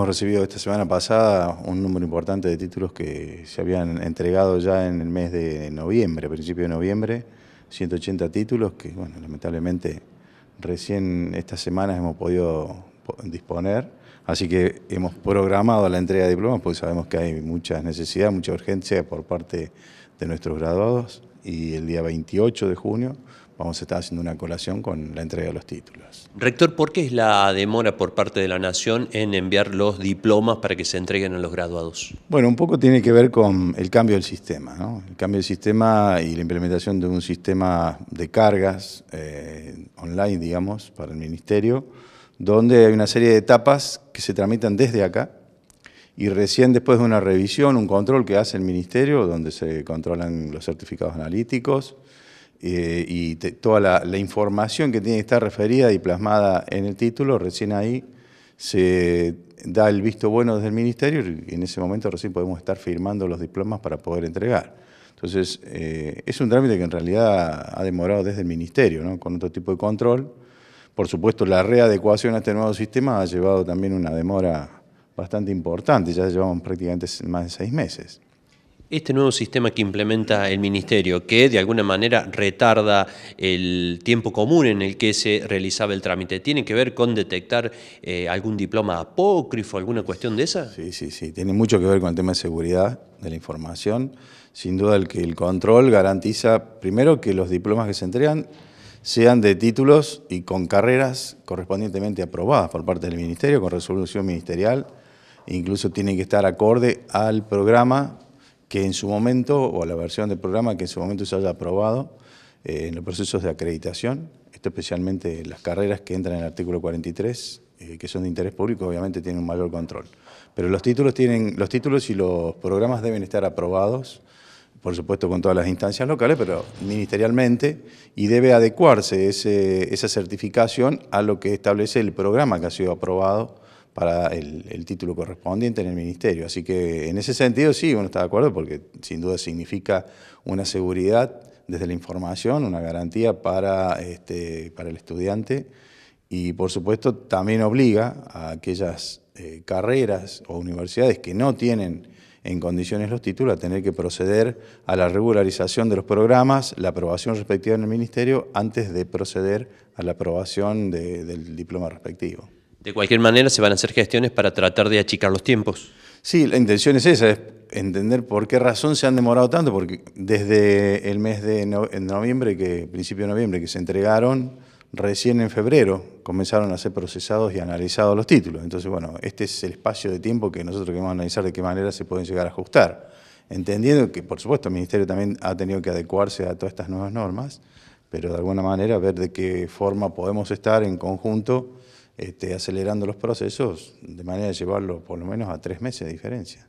hemos recibido esta semana pasada un número importante de títulos que se habían entregado ya en el mes de noviembre, principio de noviembre, 180 títulos que, lamentablemente recién estas semanas hemos podido disponer, así que hemos programado la entrega de diplomas porque sabemos que hay mucha necesidad, mucha urgencia por parte de nuestros graduados y el día 28 de junio vamos a estar haciendo una colación con la entrega de los títulos. Rector, ¿por qué es la demora por parte de la Nación en enviar los diplomas para que se entreguen a los graduados? Bueno, un poco tiene que ver con el cambio del sistema, ¿no? El cambio del sistema y la implementación de un sistema de cargas eh, online, digamos, para el Ministerio, donde hay una serie de etapas que se tramitan desde acá, y recién después de una revisión, un control que hace el Ministerio, donde se controlan los certificados analíticos, eh, y toda la, información que tiene que estar referida y plasmada en el título, recién ahí se da el visto bueno desde el ministerio y en ese momento recién podemos estar firmando los diplomas para poder entregar. Entonces, eh, es un trámite que en realidad ha demorado desde el ministerio, con otro tipo de control. Por supuesto, la readecuación a este nuevo sistema ha llevado también una demora bastante importante, ya llevamos prácticamente más de seis meses este nuevo sistema que implementa el Ministerio, que de alguna manera retarda el tiempo común en el que se realizaba el trámite, ¿tiene que ver con detectar eh, algún diploma apócrifo, alguna cuestión de esa? Sí, sí, sí, tiene mucho que ver con el tema de seguridad de la información. Sin duda el que el control garantiza, primero, que los diplomas que se entregan sean de títulos y con carreras correspondientemente aprobadas por parte del Ministerio, con resolución ministerial, incluso tienen que estar acorde al programa que en su momento, o a la versión del programa que en su momento se haya aprobado eh, en los procesos de acreditación, esto especialmente las carreras que entran en el artículo 43, eh, que son de interés público, obviamente tienen un mayor control. Pero los títulos, tienen, los títulos y los programas deben estar aprobados, por supuesto con todas las instancias locales, pero ministerialmente, y debe adecuarse esa certificación a lo que establece el programa que ha sido aprobado para el, título correspondiente en el ministerio. Así que en ese sentido sí, uno está de acuerdo porque sin duda significa una seguridad desde la información, una garantía para, este, para el estudiante y por supuesto también obliga a aquellas eh, carreras o universidades que no tienen en condiciones los títulos a tener que proceder a la regularización de los programas, la aprobación respectiva en el ministerio antes de proceder a la aprobación del diploma respectivo. De cualquier manera, se van a hacer gestiones para tratar de achicar los tiempos. Sí, la intención es esa, es entender por qué razón se han demorado tanto, porque desde el mes de noviembre, que principio de noviembre, que se entregaron, recién en febrero comenzaron a ser procesados y analizados los títulos. Entonces, bueno, este es el espacio de tiempo que nosotros queremos analizar de qué manera se pueden llegar a ajustar, entendiendo que, por supuesto, el Ministerio también ha tenido que adecuarse a todas estas nuevas normas, pero de alguna manera ver de qué forma podemos estar en conjunto este, acelerando los procesos de manera de llevarlo por lo menos a tres meses de diferencia.